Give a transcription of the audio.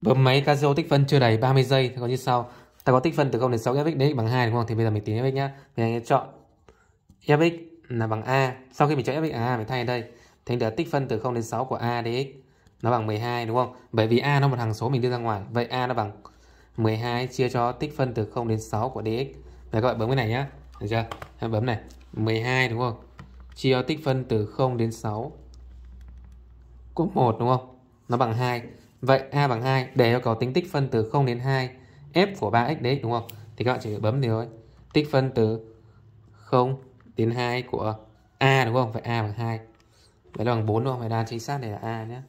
Bấm máy Casio tích phân chưa đầy 30 giây thì có như sau. Ta có tích phân từ 0 đến 6 fx đến x bằng 2 đúng không? Thì bây giờ mình tính fx nhá. mình anh chọn fx là bằng a. Sau khi mình chọn fx bằng à, a mình thay ở đây. Thì được tích phân từ 0 đến 6 của a dx nó bằng 12 đúng không? Bởi vì a nó một hằng số mình đưa ra ngoài. Vậy a nó bằng 12 chia cho tích phân từ 0 đến 6 của dx. Đấy các bạn bấm cái này nhá. Được chưa? hãy bấm này. 12 đúng không? Chia cho tích phân từ 0 đến 6 của 1 đúng không? Nó bằng 2. Vậy A bằng 2 để yêu cầu tính tích phân từ 0 đến 2 f của 3x đấy đúng không? Thì các bạn chỉ bấm thì thôi. Tích phân từ 0 đến 2 của A đúng không? Vậy A bằng 2. Vậy là bằng 4 đúng không? Vậy đáp chính xác này là A nhé.